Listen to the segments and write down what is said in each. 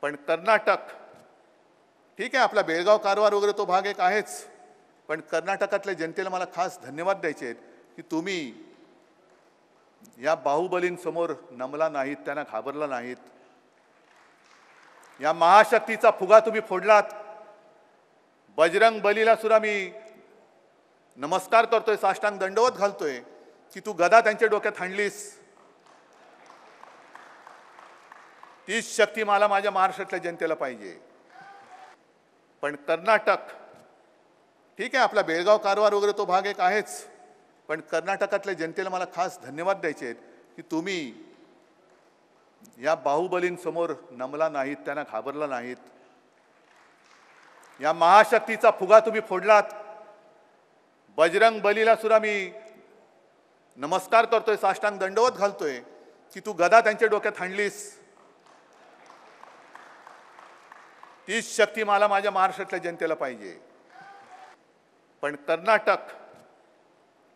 पण कर्नाटक ठीक आहे आपला बेळगाव कारवार वगैरे तो भाग एक आहेच पण कर्नाटकातल्या जनतेला मला खास धन्यवाद द्यायचे आहेत की तुम्ही या बाहुबलींसमोर नमला नाहीत त्यांना घाबरला नाहीत या महाशक्तीचा फुगा तुम्ही फोडलात बजरंग बलीला सुद्धा मी नमस्कार करतोय साष्टांग दंडवत घालतोय की तू गदा त्यांच्या डोक्यात हाणलीस तीच शक्ती मला माझ्या महाराष्ट्रातल्या जनतेला पाहिजे पण कर्नाटक ठीक आहे आपला बेळगाव कारवार वगैरे तो भाग एक आहेच पण कर्नाटकातल्या जनतेला मला खास धन्यवाद द्यायचे आहेत की तुम्ही या बाहुबलींसमोर नमला नाहीत त्यांना घाबरला नाहीत या महाशक्तीचा फुगा तुम्ही फोडलात बजरंग बलीला सुद्धा मी नमस्कार करतोय साष्टांग दंडवत घालतोय की तू गदा त्यांच्या डोक्यात हाणलीस तीच शक्ती मला माझ्या महाराष्ट्रातल्या जनतेला पाहिजे पण कर्नाटक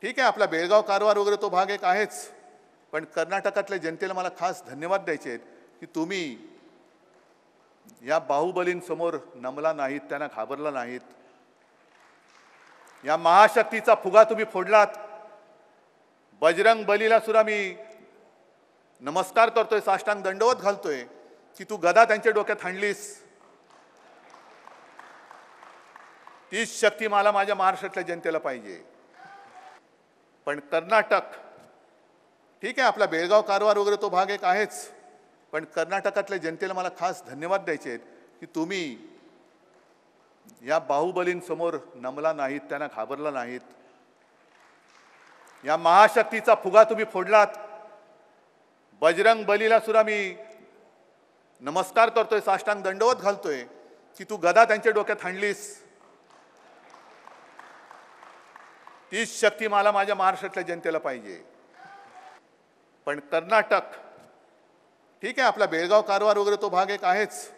ठीक आहे आपला बेळगाव कारवार वगैरे तो भाग एक आहेच पण कर्नाटकातल्या जनतेला मला खास धन्यवाद द्यायचे आहेत की तुम्ही या बाहुबलींसमोर नमला नाहीत त्यांना घाबरला नाहीत या महाशक्तीचा फुगा तुम्ही फोडलात बजरंग बलीला सुद्धा मी नमस्कार करतोय साष्टांग दंडवत घालतोय की तू गदा त्यांच्या डोक्यात हाणलीस तीच शक्ती मला माझ्या महाराष्ट्रातल्या जनतेला पाहिजे पण कर्नाटक ठीक आहे आपला बेळगाव कारवार वगैरे तो भाग एक आहेच पण कर्नाटकातल्या जनतेला मला खास धन्यवाद द्यायचे आहेत की तुम्ही या बाहुबलींसमोर नमला नाहीत त्यांना घाबरला नाहीत या महाशक्तीचा फुगा तुम्ही फोडलात बजरंग बलीला सुद्धा मी नमस्कार करतोय साष्टांग दंडवत घालतोय की तू गदा त्यांच्या डोक्यात हाणलीस तीच शक्ती मला माझ्या महाराष्ट्रातल्या जनतेला पाहिजे पण कर्नाटक ठीक आहे आपला बेळगाव कारवार वगैरे तो भाग एक आहेच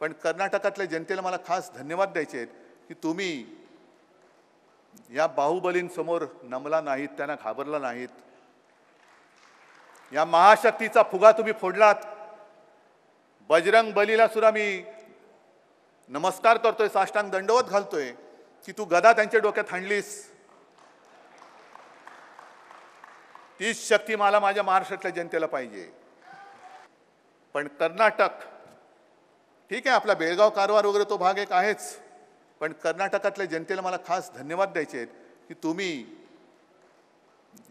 पण कर्नाटकातल्या जनतेला मला खास धन्यवाद द्यायचे आहेत की तुम्ही या बाहुबलींसमोर नमला नाहीत त्यांना घाबरला नाहीत या महाशक्तीचा फुगा तुम्ही फोडलात बजरंग बलीला सुद्धा मी नमस्कार करतोय साष्टांग दंडवत घालतोय की तू गदा त्यांच्या डोक्यात हाणलीस तीच शक्ती मला माझ्या महाराष्ट्रातल्या जनतेला पाहिजे पण कर्नाटक ठीक आहे आपला बेळगाव कारवार वगैरे तो भाग एक आहेच पण कर्नाटकातल्या जनतेला मला खास धन्यवाद द्यायचे आहेत की तुम्ही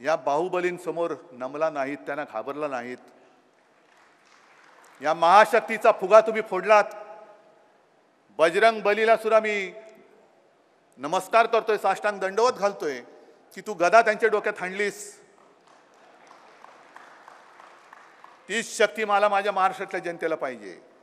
या बाहुबलींसमोर नमला नाहीत त्यांना घाबरला नाहीत या महाशक्तीचा फुगा तुम्ही फोडलात बजरंग बलीला सुद्धा मी नमस्कार करतोय साष्टांग दंडवत घालतोय की तू गदा त्यांच्या डोक्यात हाणलीस तीच शक्ती मला माझ्या महाराष्ट्रातल्या जनतेला पाहिजे